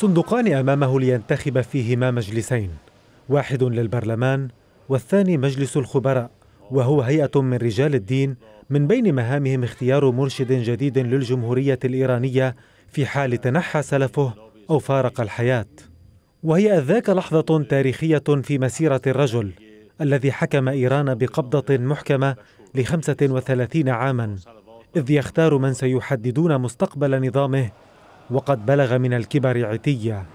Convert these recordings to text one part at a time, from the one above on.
صندوقان أمامه لينتخب فيهما مجلسين واحد للبرلمان والثاني مجلس الخبراء وهو هيئة من رجال الدين من بين مهامهم اختيار مرشد جديد للجمهورية الإيرانية في حال تنحى سلفه أو فارق الحياة وهي ذاك لحظة تاريخية في مسيرة الرجل الذي حكم إيران بقبضة محكمة لخمسة وثلاثين عاماً إذ يختار من سيحددون مستقبل نظامه وقد بلغ من الكبر عتية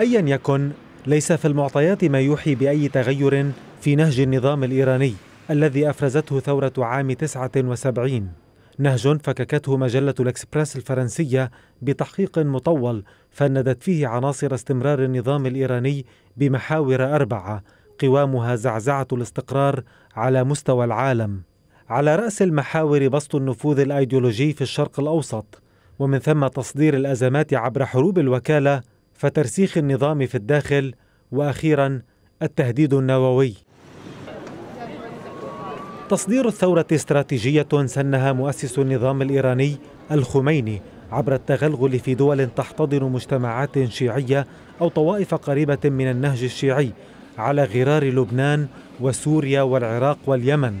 أيا يكن ليس في المعطيات ما يوحي بأي تغير في نهج النظام الإيراني الذي أفرزته ثورة عام 79 نهج فككته مجلة الإكسبرس الفرنسية بتحقيق مطول فندت فيه عناصر استمرار النظام الإيراني بمحاور أربعة قوامها زعزعة الاستقرار على مستوى العالم على رأس المحاور بسط النفوذ الأيديولوجي في الشرق الأوسط ومن ثم تصدير الأزمات عبر حروب الوكالة فترسيخ النظام في الداخل وأخيرا التهديد النووي تصدير الثورة استراتيجية سنها مؤسس النظام الإيراني الخميني عبر التغلغل في دول تحتضن مجتمعات شيعية أو طوائف قريبة من النهج الشيعي على غرار لبنان وسوريا والعراق واليمن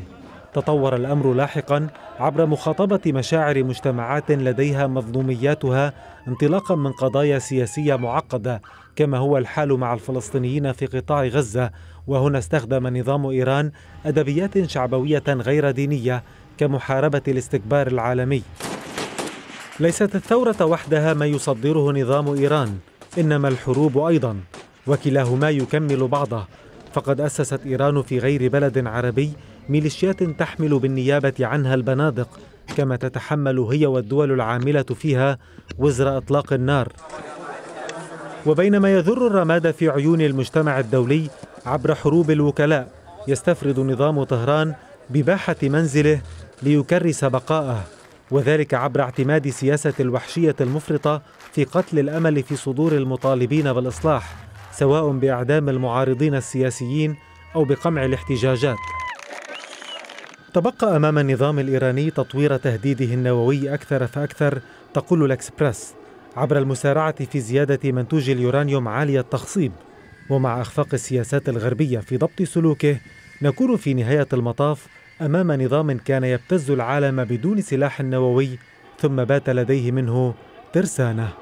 تطور الأمر لاحقا عبر مخاطبة مشاعر مجتمعات لديها مظلومياتها انطلاقا من قضايا سياسية معقدة كما هو الحال مع الفلسطينيين في قطاع غزة وهنا استخدم نظام إيران أدبيات شعبوية غير دينية كمحاربة الاستكبار العالمي ليست الثورة وحدها ما يصدره نظام إيران إنما الحروب أيضا وكلاهما يكمل بعضه فقد أسست إيران في غير بلد عربي ميليشيات تحمل بالنيابة عنها البنادق كما تتحمل هي والدول العاملة فيها وزر إطلاق النار وبينما يذر الرماد في عيون المجتمع الدولي عبر حروب الوكلاء يستفرد نظام طهران بباحة منزله ليكرس بقاءه وذلك عبر اعتماد سياسة الوحشية المفرطة في قتل الأمل في صدور المطالبين بالإصلاح سواء بإعدام المعارضين السياسيين أو بقمع الاحتجاجات تبقى أمام النظام الإيراني تطوير تهديده النووي أكثر فأكثر تقول الإكسبرس عبر المسارعة في زيادة منتوج اليورانيوم عالي التخصيب ومع إخفاق السياسات الغربية في ضبط سلوكه نكون في نهاية المطاف أمام نظام كان يبتز العالم بدون سلاح نووي ثم بات لديه منه ترسانه